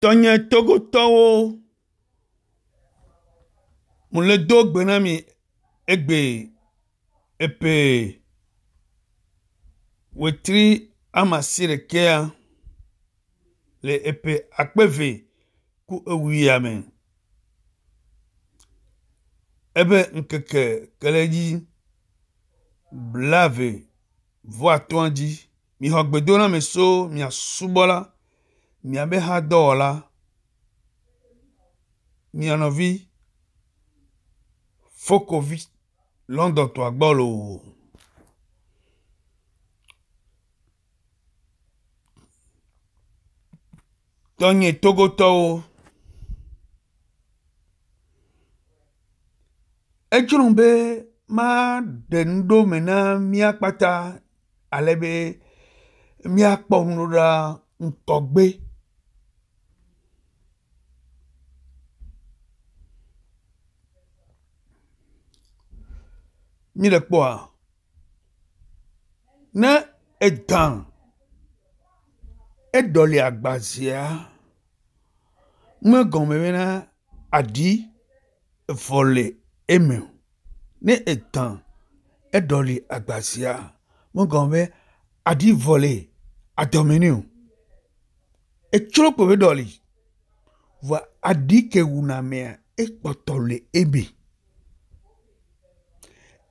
tɔnye togotɔwo mo le do gbe na mi egbe epe wetri amasi ɖekea le epe akpe ve ku ewuia me ebe nkeke kele dzi blave vɔ atɔa dzi mixɔ gbedo na me so miasubɔ la miabe hadɔwɔla, mia nɔvi Fokovi Londɔtɔa gbɔ loo. Tɔnye Togotɔwo. Edzrom be ma ɖe nu ɖo me na míakpata alebe míakpɔ nuɖoɖa ŋkɔgbe. mi le kpɔa ne edã edɔli agbazia me gɔme bena aɖi evɔ le eme o ne edã edɔli agbazia me gɔme be aɖi vɔ le adɔme nɛ o etsrɔ kpɔ be dɔli vɔ aɖi ke wuna mea ekpɔtɔ le eme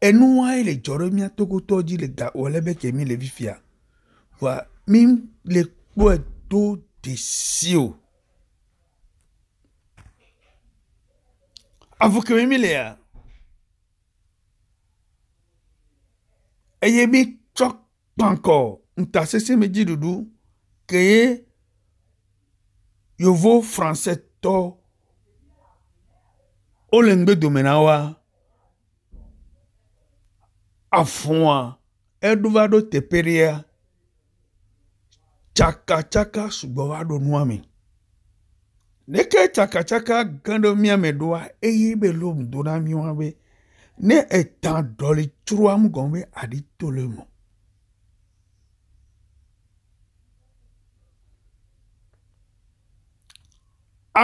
enua ye le dzɔ mía togotɔ dzi le gawɔ le be ke le fifia wa mi le kpɔe do desi o avɔ keme mi lea eye mi tsɔ kpankɔ ntasese me dzi ɖuɖu ke yovo fransɛtɔ wole ŋgbedome na wa afɔa eɖova ɖo teƒe ɖea tsakatsaka sugbɔ va ɖo nua me neke tsakatsaka gã ɖe mía me ɖoa eye be lom do na míwa be ne etã ɖɔli tsroa mu gɔm be aɖi to le mo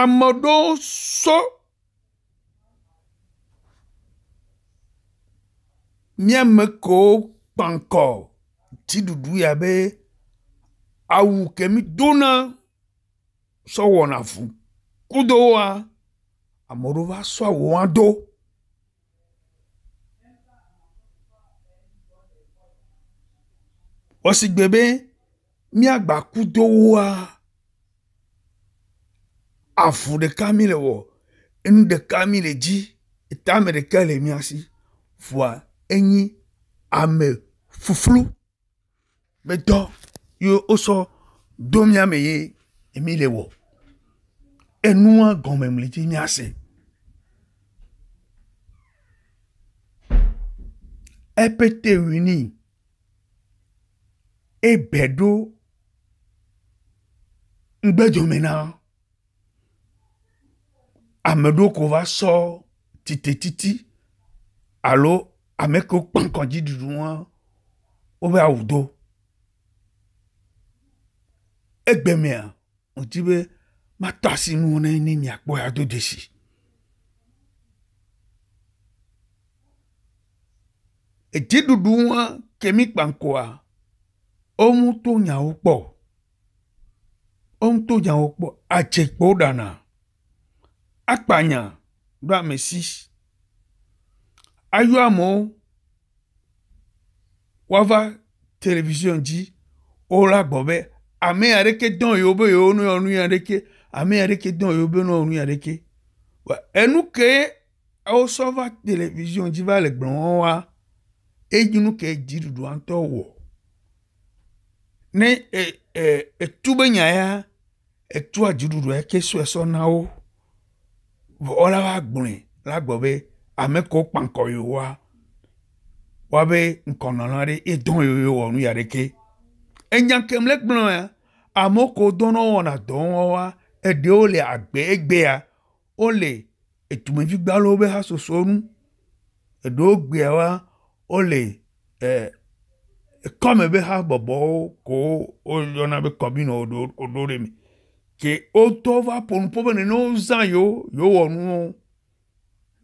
ame ɖewo sɔ so míame kowo kpankɔ dziɖuɖu ya be awu kemi mi dona sɔwɔna fu kudowoa ame ɖewo va sɔ awu hã do. wɔsi gbe be míagba kudowoa afu ɖeka mi le wɔ enu ɖeka mi le dzi etame ɖeka le miasi fua enyi ame fuflu be dɔ ye wosɔ do miame ye emi le wɔ enua gɔmemli dzi miase epete wini ebe ɖo ŋgbedzome na ame ɖewo ko va sɔ titetiti alo ame kewo kpe ŋkɔ dziɖuɖu ŋua wobe awu do egbe mea ŋuti be matɔ asi nuwo na ne miakpɔ ya do desi edziɖuɖu ŋua kemi kpa wo ŋu to nyawo kpɔ wo ŋu to nyawo kpɔ adze kpɔ ɖana akpanya ɖo ame si ayɔ amewo woava televizion dzi wola gbɔ be ame ya ɖeke dɔn yewo be yewo nuyɔ nu ya ɖeke ame ya ɖeke dɔn yewo be nuyɔ nu ya ɖeke enu ke wosɔ va televizion dzi va le gblɔm wa edzi nu ke dziɖuɖua ŋutɔ wɔ ne etu e, e be nya ya etua dziɖuɖua e ke sɔ esɔ na wo vɔ ɔla va gblɔe la gbɔ be. ame kewo kpa ŋkɔ yewoa woabe ŋkɔnɔlɔ ɖe edɔn yewo wɔ nu ya ɖe ke enya kem le gblɔ ya amewo ko dɔnɔ wɔna dɔwɔwɔa eɖewo le agbe egbea wole etumevi gbalowo ha soso nu eɖewo gbea wa wole ɛɛ ekɔme be bɔbɔwo ko woyɔna be kɔmino oɖo ɖe me ke wotɔ va ƒonuƒo be nene wozã yewo yewo wɔ nuwo.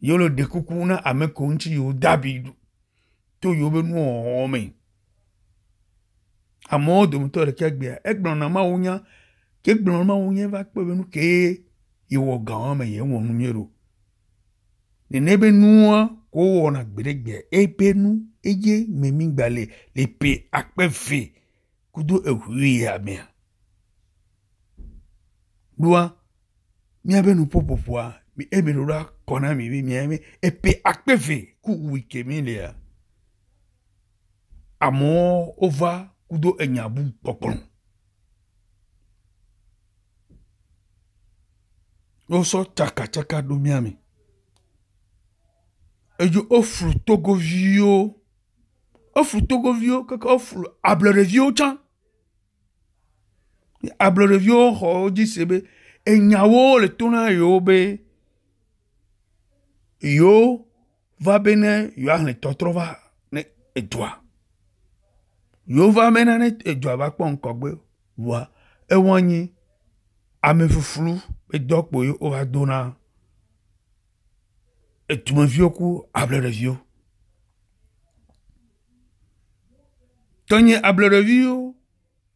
yewo le ɖe kuku na ame kewo ŋuti yewo de abi ɖo to yewo be nuwɔwɔ me amewo dometɔ ɖeka gbea egblɔ na mawo nya ke gblɔ na mawo nya va kpe be nu ke yewɔ gawo me yewɔ nu nyuie ɖo nene be nua ko wɔna gbeɖegbea ebe nu eye memigba le le pe akpe ve kudo ehui ya mea ɖoa míabe nuƒoƒoƒoa mi emi eh, rora kɔna mi bi miɛ epe akpeve ku wi kemi lia amewo wova kudo enyabu kpɔkplɔ wosɔ tsakatsaka do miami edzo oflu togoviwo oflu togoviwo keke oflu ablɔɖeviwo tsã ablɔɖeviwo xɔ e wo dzi se be enyawo le to na yewo be yiwo va be ne yewoa xlẽ tɔtrɔ va ne edua yiwo va be ne edua va kpɔ ŋkɔgbe voa ewɔ nyi ame fuflu edɔ kpo yi wova do na edumeviwo ku ablɛɖeviwo tɔnye ablɛɖeviwo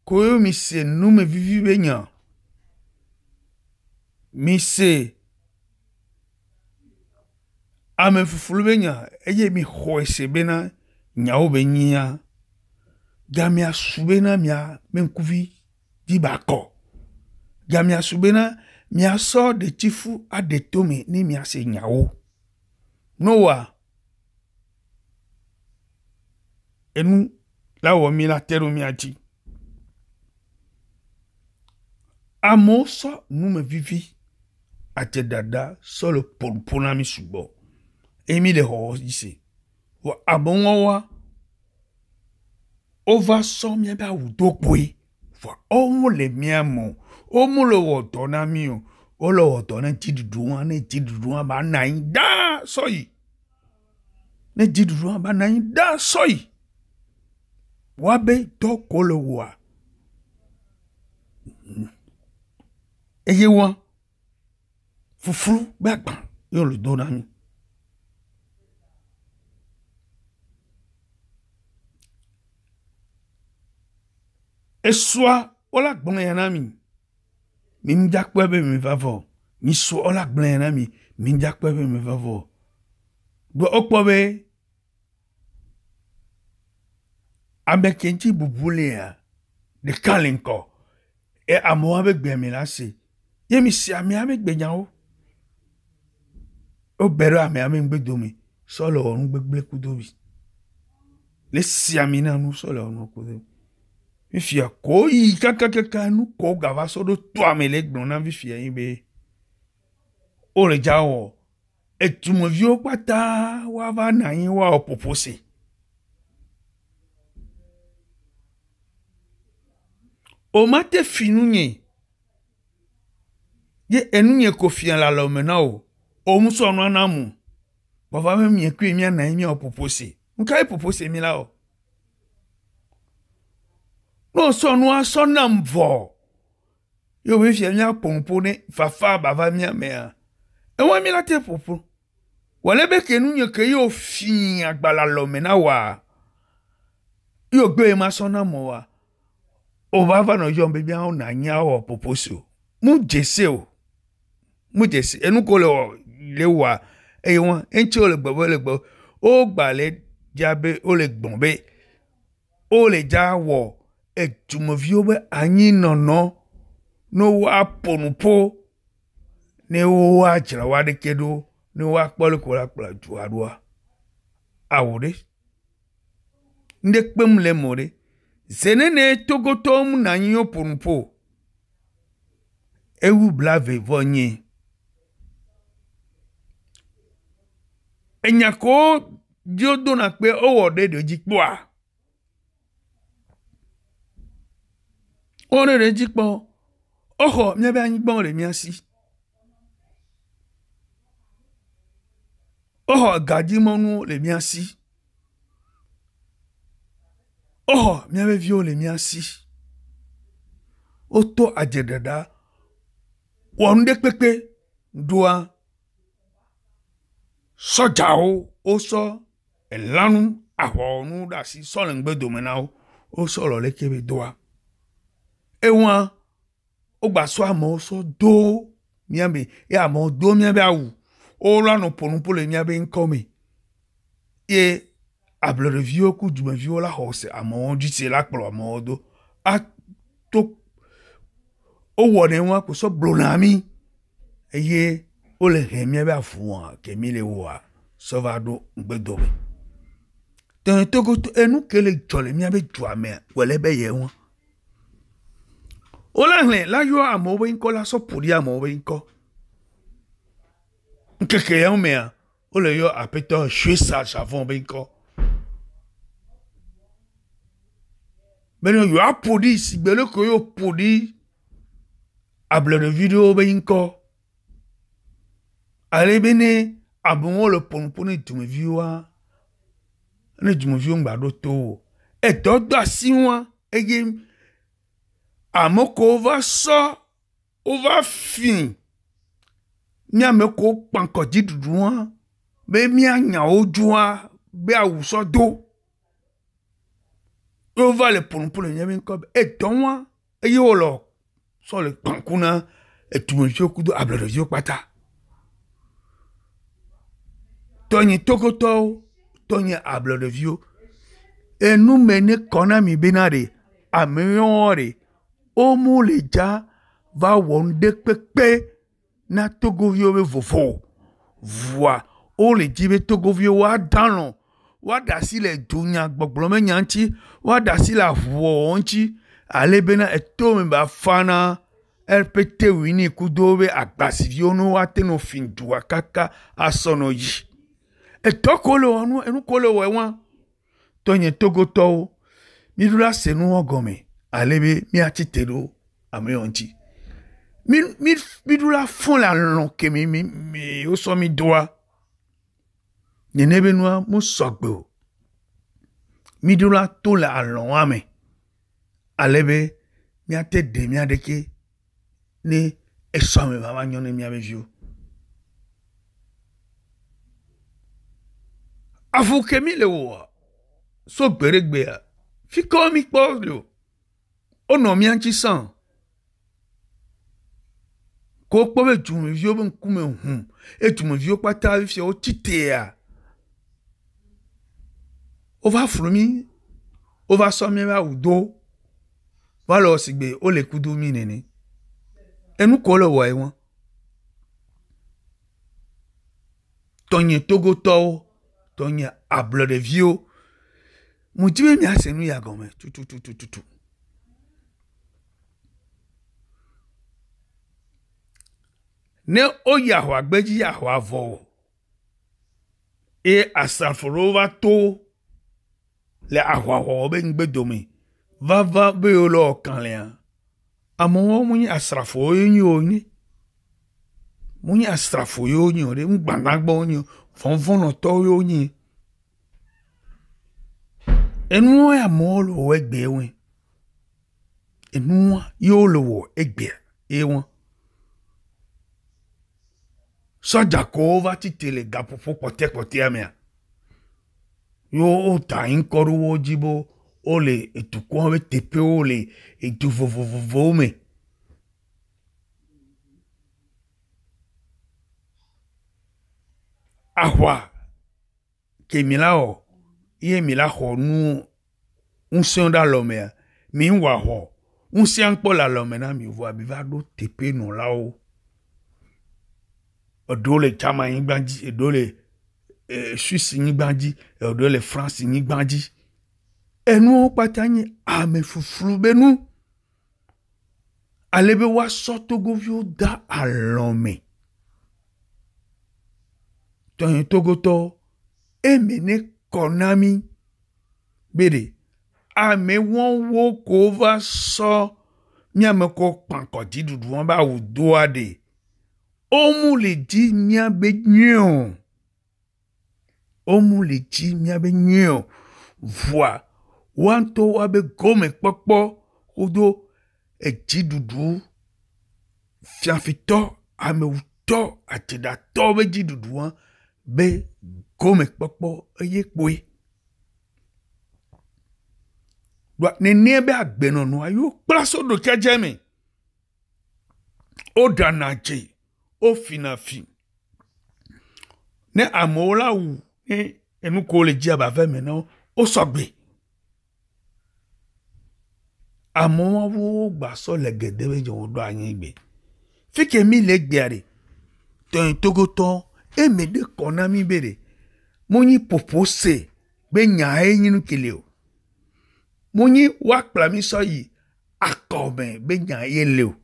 ko yo mi se nume vivi be nya mi se ame fufulu be nya eye mi xɔe se bena nyawo be nyia gamia su bena mia me ŋkuvi di ba kɔ gamia su mia miasɔ detsifu aɖe tome ne se nyawo nowa enu la wɔ mi la te ɖo mia dzi amewo sɔ nume vivi adzedada sɔ le polpo mi sugbɔ emi le xɔ yi se wɔ amewawoa wova sɔ míaƒe awu do kpoe vɔ wɔwo le mía mɔ wɔmo le wɔ dɔ na mí o wole wɔ dɔ ne dziɖuɖua ne dziɖuɖua ba na anyi daa sɔyi ne dziɖuɖua ba na anyi daa sɔyi woabe dɔ ko le wɔa eye wa fufulu be agba yɔ le do na mí. esua wola gblẽ ya na mi mi ŋdza kpɔe be mi va vɔ mi sua wola gblẽ ya na mi mi ŋdza kpɔe be mi va vɔ gbe wokpɔ ame ke bubu lea ɖeka le ŋkɔ e amewo be gbeme la se ye mi si amea be gbenyawo wobe ɖe amea be ŋgbe dome sɔ le wɔ kudo bi le si ami na nu sɔ le kudo bi fifia ko yi kakakaka nu ko gava sɔ ɖo toa me le gblɔm na fifia yi be wole dza wɔ edumeviwo kpata woava nɔ anyi woawɔ ƒoƒo se womate fi nu nye ye enu nye ko fia le alɔme na o womusɔ nua na mu vava be miekui mianɔ anyi miawɔ ƒoƒo se nuka ye ƒoƒo se mi la o na ɔsɔ no asɔ nam vɔ yɛ obi fia mia pɔnpo ne fafa bava mia mea ewa mi lati popo wɔle be kenu nye ke yɛ ofi agbala lɔme na wa yɛ ogbe ma sɔ nam wa ova va nɔ yɔm bebi awo na nya wɔ popo so mu dzese o mu dzese enu le wɔ le wa eye wɔn eŋtsi wo le gbɔ wo le gbɔ wo gba le dza be wo le gbɔn be wo le dza wɔ. edumeviwo be anyinɔnɔ ne woaƒo nu ƒo ne woadzra wo aɖeke ɖo ne woakpɔ ɖe ko woakplɔ dua ɖoa awo ɖe ŋɖe kpem le mo ɖe zenene togotɔwo mu na anyi woƒo nu ƒo ewu blave vɔ nyi enyako ko dzi wodona kpe wowɔ ɖe ɖewo dzi kpɔa. ore ɖe dzi kpɔ woxɔ oh, míabe oh, anyigbawo le míasi woxɔ oh, gadzimɔnuwo le míasi woxɔ míabe viwo le míasi woto adzeɖeɖa wɔ nu ɖe kpekpe ɖoa sɔdzawo wosɔ elanu ahɔnu ɖe asi sɔ le ŋgbedome na wo wosɔ lɔ leke be doa ewa ogba so amo so do miabe ye amo do miabe awu ora no ponu pole miabe nkome ye ablɔɖeviwo ku dumeviwo la xɔse amewo dzi tse la kplɔ amewo do ato wowɔ ne ŋua ko sɔ blona mi eye wole he mía be avuwa ke mi le wɔa va ɖo ŋgbedome tɔnɔ togoto enu ke le dzɔ le mía be dua mea wòle be ye ŋua. Wolehlẽ la yɔ amewo be ŋkɔ la sɔ ƒo ɖi amewo be ŋkɔ. Nkeke yawo mea, wole yɔ aƒetɔ Suesa Javon be ŋkɔ. Bene yewoa ƒo ɖi si gbe ɖe ko yewo ƒo ɖi ablɔɖevi ɖewo be ŋkɔ. Ale be ne amewo le ƒonuƒo ne dumeviwoa, ne dumeviwo ŋgba ɖo to o. Edɔ do asi ŋua eye ame kewo va sɔ wova fi mía ame kewo kpa ŋkɔdziɖuɖua be mía nyawo dzoa be awu sɔ do ye wova le polompolo nye mi ŋkɔ be edɔwa eye wòle sɔ le kpaŋku na etumeviwo kudo ablɔɖeviwo kpata tɔnyi tokotɔwo tɔnyi ablɔɖeviwo enume ne kɔ na mi bena ɖe ame yɔwo ɖe womu le dza va wɔ ŋɖe kpekpe na togoviwo be vovo voa wo le dzi be togoviwo woadalɔ woaɖe asi le dunya gbɔgblɔ me nya ŋtsi woaɖe asi le aʋuwɔwɔ ŋtsi ale bena eto me ba fana ɛpete wini kudo be agba si vi wo no woate no fi dua kaka asɔ no yi etɔ ko le wɔ nu enu ko le wɔe wa tɔnye togotɔwo mi ɖo la se gɔme alebe miati te do ame yɔ ŋuti mi mi miɖula fún la lɔn kemi mi mi wosɔ mi doa nene be nua mo sɔgbe o miɖula to le alɔn wa me alebe miate de miaɖeke ne esɔ me va va miabe viwo. afu kemi le wɔa so gbeɖegbea fi kɔ mi kpɔ le wonɔ mía ŋtsi sãn ko wokpɔ be dumeviwo be ŋkume hum eye dumeviwo kpata fia wotsi tea wova flu mí wova sɔ mí be awu do va le wɔsi gbe wole kudo mí nene enu ko le wɔe wɔn tɔnye togotɔwo tɔnye ablɔɖeviwo mu dzi be míase nu ya gɔme tututututu. ne woyi ahɔagbe dzi ahɔa vɔ o eye asrafo va to le ahɔahɔwɔ be ŋugbe dome vava be yewo le ɔkalẽa amewo menye asrafowo ye nyi wo nye menye asrafo yewo nyi o ɖe ŋugbanagbɔwo nyi o vɔvɔnɔtɔwo yewo enua ya amewo le wɔ egbea wɔe enua yewo le wɔ egbea ye wɔn sɔdzakawo va tite le gaƒoƒo kpɔtɛkpɔtɛa mea yo wota ŋkɔ ɖo wo dzi bo wole edukɔa be teƒewo le edu vovovovowo me ahwa ke mi la wɔ ye mi la xɔ nu ŋusẽ ɖe alɔmea mi ŋu wɔ ahɔ ŋusẽ kpɔ le alɔme na mi vɔ abi va ɖo teƒenɔlawo. No eɖewo le germany gbã dzi eɖewo le e suisse nyigba dzi eɖewo le france nyigba dzi enuwo kpata nye ame fuflu be nu alebe woasɔ togoviwo da alɔme tɔnye togotɔ eme ne kɔ na mi be de ame wɔwo ko va sɔ miame kɔ kpankɔdziɖuɖu wɔn be awu doa de. Omu le dzi miabe nyuie o. Omu le dzi miabe nyuie o. Vua woantɔ woabe gomekpɔkpɔ wodo edziɖuɖu fiafitɔ amewutɔ ateɖatɔ be dziɖuɖua be gomekpɔkpɔ eye kpoe. Ɖoa nenie be agbenɔnɔa yewo kpla so ɖokuia dze me. Woɖana dzi wofinafin ne amewo la wu ne enu ko le dzi abave me na wo wosɔ gbe amewo gbasɔ le gede be dze woɖo anyi gbe fike mi le gbea ɖe tɔn togotɔ eme ɖe kɔ na mi be ɖe monyi ƒoƒo se be nya ye nyi nu kele o monyi woakpla mi sɔ yi akɔme be nya ye le o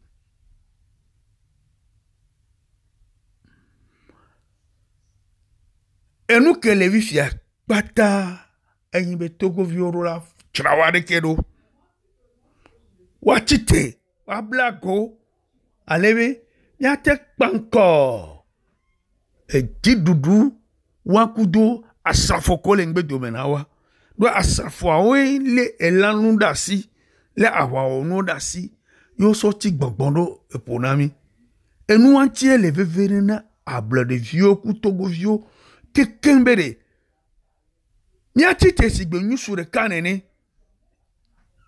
enu ke le vi fia kpata enyi be togoviwo ɖo la tsra wo ɖo woatsi te go alebe míate kpa ŋkɔ edziɖuɖu wakudo asrafo ko le ŋgbedome na wa ɖo asrafoawoe lé elanu ɖe asi lé aʋawɔnuwo ɖe asi yewo sɔ tsi gbɔgbɔn ɖo eƒo na mi enuwantie le veve ne na ablɔɖeviwo ku togoviwo kekeŋbe de míatsi tesi gbenyusu ɖeka nene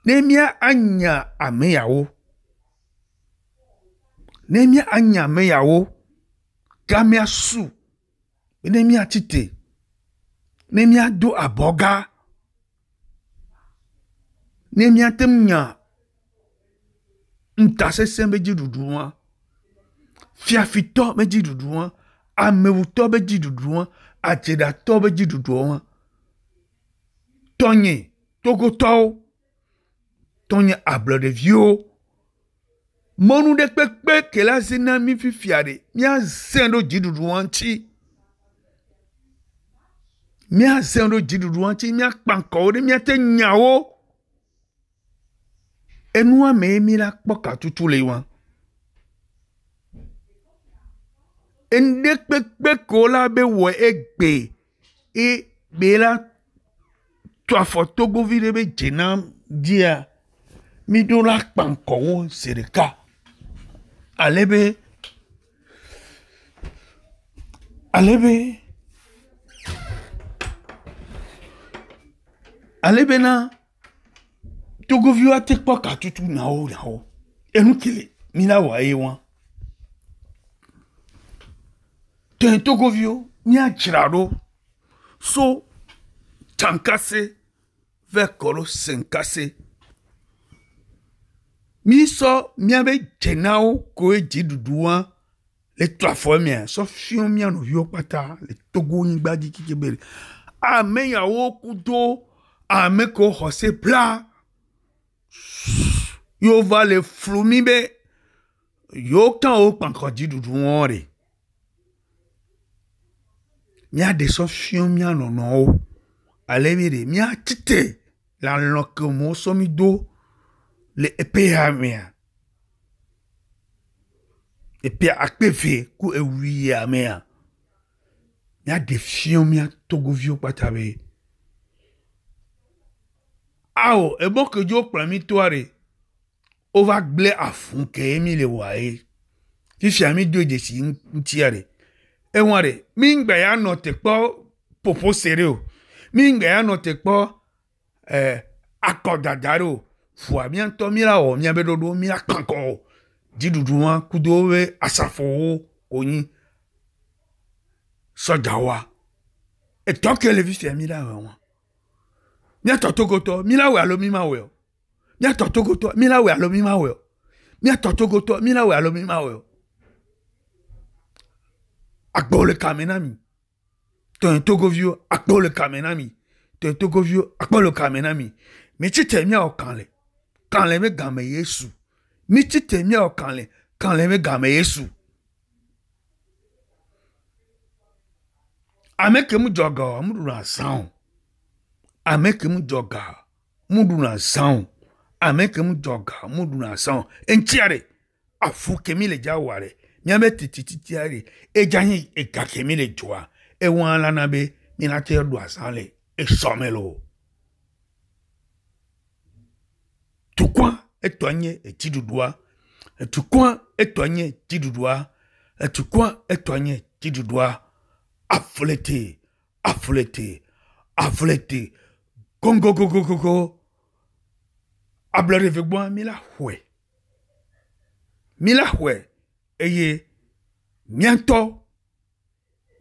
ne mía anya ame yawo ne mía anya ame yawo ga mía su ne mía tsi te ne mía do abɔ gã ne mía te nya ntasese be dziɖuɖua fiafitɔ be dziɖuɖua amewutɔ be dziɖuɖua adzeɖatɔ be dziɖuɖuɔ ma tɔnye togotɔwo tɔnye ablɔɖeviwo mɔnu ɖe kpekpe ke la zi na mi fifia ɖe míazẽ ɖo dziɖuɖua ŋtsi míazẽ ɖo dziɖuɖua ŋtsi míakpa ŋkɔwo ɖe míate nyawo enua mee mi la kpɔ katutu le wa. ŋɖe kpekpe ko la be wɔ egbe ye be la tɔ afɔ togovi ɖe be dze na dzia miɖo la kpankɔwo zi ɖeka ale be ale be ale be na togoviwo ate kpɔ katutu na wo na wo enu kele mi la wɔ ye wɔn. tɛn togoviwo míadzra ɖo so tsankase vɛ kɔɖo senkase mísɔ míabe dzenawo koe dziɖuɖua le to afɔ mia sɔ fiɔ mía nɔviwo kpata le togo nyigba dzi kike be ame yawo kudo ame kewo xɔse bla yewo va le flu mi be yewo kan wo kpankɔ dziɖuɖu wɔn de míaɖesɔ fiɔ mía nɔnɔwo alebe ɖe míatsite le alɔ ke mo sɔmi do le eƒe ya mea eƒe akpe ve ku ewi ya mea míaɖe fiɔ mía togoviwo kpata be awo ebɔ kedzo kplɔ mi toa ɖe wova gblẽ afu ke mi le wɔa ye fifia mi do dzesi ŋutia ɖe enwa re mingbe ya nọ te kpọ popo sere o mingbe ya nọ te kpọ eh, akɔdada ɖe o fua miãtɔ mi la wɔ miabe ɖoɖo mi o dziɖuɖu wa kudo wobe asafowo wonyi sɔdzawoa etɔ ke le fi fia mi la wɔ wa miatɔ togotɔ mi la alo mi ma o miatɔ togotɔ mi la alo mi ma o miatɔ togotɔ mi la alo mi ma o akpɔ le kame na mi tɔn togoviwo akpɔ le kame na mi tɔn togoviwo akpɔ le kame na mi mitsi te miawo kan le kan le be game yesu mitsi te miawo kan le kan le be game yesu ame ke mu dzɔga o mu ɖuna zãwo ame ke mu dzɔga mu ɖuna zãwo ame ke mu dzɔga mu ɖuna zãwo eŋtsia ɖe afu ke le dza wa ɖe nyame titititia le edza nyi egake mi le dzoa eŋu alana be mina te ɖo azã le esɔme lo. tukua etɔa nye etsiɖuɖua etukua etɔa nye tsiɖuɖua etukua etɔa nye tsiɖuɖua aflete aflete aflete gongogogogogo ablɔɖevi gbɔa mi la xɔe e e e mi la xɔe eye míantɔ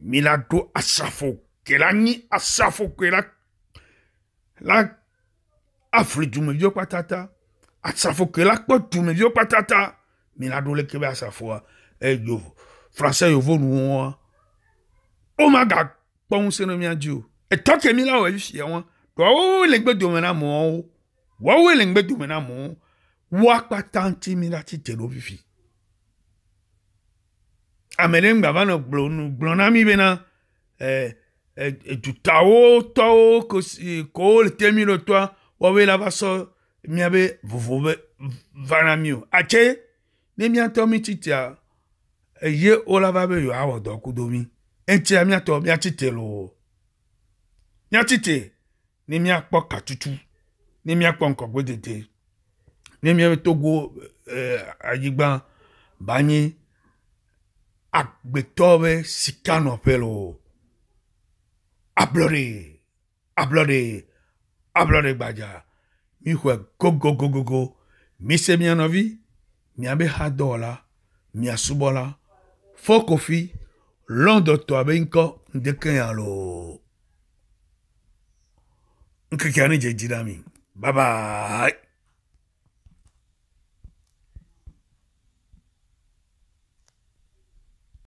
mina ɖo asafo gela nyi asafo gela la afli dumeviwo kpatata asafo gela kpɔ dumeviwo kpatata mina ɖo leke be asafoa eyo fransɛ yovo nuwoa wo ma ga kpɔ ŋusẽ na mía dzi o etɔ ke mi la wɔ fia wɔn wɔwo le gbedome na mɔwo wɔwo le gbedome na mɔwo wo akpata ŋuti mi la ti te ɖo fifi ame ɖe ŋgbava nɔ gblɔ nu gblɔ na mi bena dutawo tɔwo ko wo le te mi ɖo toa woawoe la va sɔ miabe vovo be va na mi o atse ne miatɔ mi tsitia eye wo la va be yewoawɔ dɔ kudo mi eŋtia miatɔ miatsite loo miatsite ne miakpɔ katutu ne miakpɔ ŋkɔgbedede ne miabe togo anyigba banye. Eh, agbetɔ be sikanɔƒe lo ablɔɖe ablɔɖe ablɔɖe gbadza mixɔe gogogogogo mise mia nɔvi miabe hadɔwɔla miasubɔla fɔkofi lɔndɔtɔa be ŋkɔ ŋdeke ya lo ŋkeke ya ne dzedzi na mi bye bye.